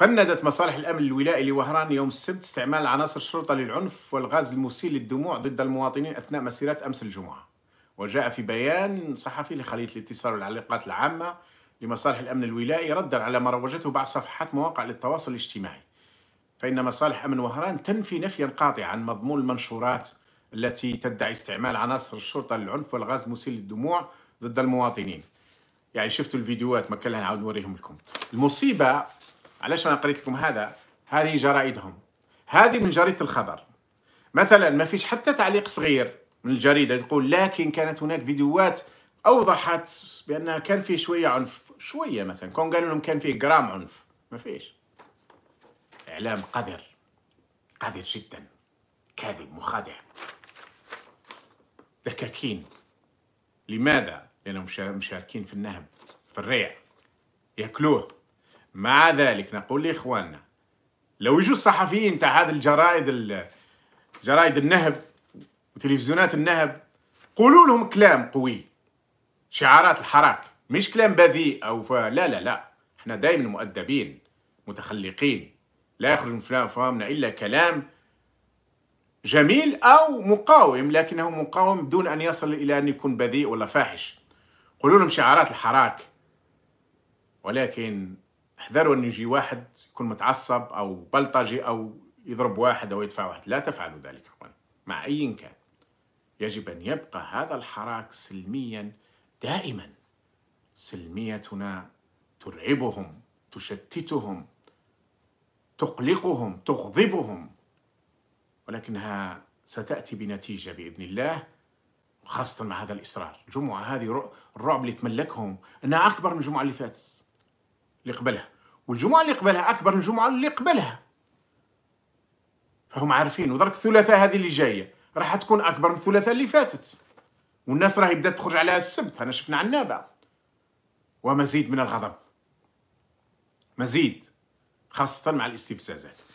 فندت مصالح الأمن الولائي لوهران يوم السبت استعمال عناصر الشرطة للعنف والغاز المسيل للدموع ضد المواطنين أثناء مسيرات أمس الجمعة وجاء في بيان صحفي لخلية الاتصال والعلاقات العامة لمصالح الأمن الولائي ردا على ما روجته بعض صفحات مواقع للتواصل الاجتماعي فإن مصالح أمن وهران تنفي نفيا قاطعا عن مضمون المنشورات التي تدعي استعمال عناصر الشرطة للعنف والغاز المسيل للدموع ضد المواطنين يعني شفتوا الفيديوهات ما كان نعاود نوريهم لكم المصيبة علاش انا قريت لكم هذا هذه جرائدهم هذه من جريده الخبر مثلا ما فيش حتى تعليق صغير من الجريده تقول لكن كانت هناك فيديوهات اوضحت بانها كان فيه شويه عنف شويه مثلا كون قالوا لهم كان فيه جرام عنف ما فيش اعلام قذر قذر جدا كاذب مخادع دكاكين لماذا لانهم مشاركين في النهب في الريع ياكلوه مع ذلك نقول لإخواننا لو يجوا الصحفيين تاع هذه الجرائد جرائد النهب وتلفزيونات النهب قولوا لهم كلام قوي شعارات الحراك مش كلام بذيء او ف... لا لا لا احنا دائما مؤدبين متخلقين لا يخرج من فهمنا الا كلام جميل او مقاوم لكنه مقاوم دون ان يصل الى ان يكون بذيء ولا فاحش قولوا لهم شعارات الحراك ولكن احذروا أن يجي واحد يكون متعصب أو بلطجي أو يضرب واحد أو يدفع واحد لا تفعلوا ذلك إخواني مع أي كان يجب أن يبقى هذا الحراك سلميا دائما سلميتنا ترعبهم تشتتهم تقلقهم تغضبهم ولكنها ستأتي بنتيجة بإذن الله خاصة مع هذا الإصرار الجمعة هذه الرعب اللي تملكهم أنها أكبر من الجمعة اللي فاتت اللي قبلها والجمعه اللي قبلها اكبر من الجمعه اللي قبلها فهم عارفين ودرك الثلاثاء هذه اللي جايه راح تكون اكبر من الثلاثاء اللي فاتت والناس راهي بدات تخرج على السبت انا شفنا على النابع ومزيد من الغضب مزيد خاصه مع الاستفزازات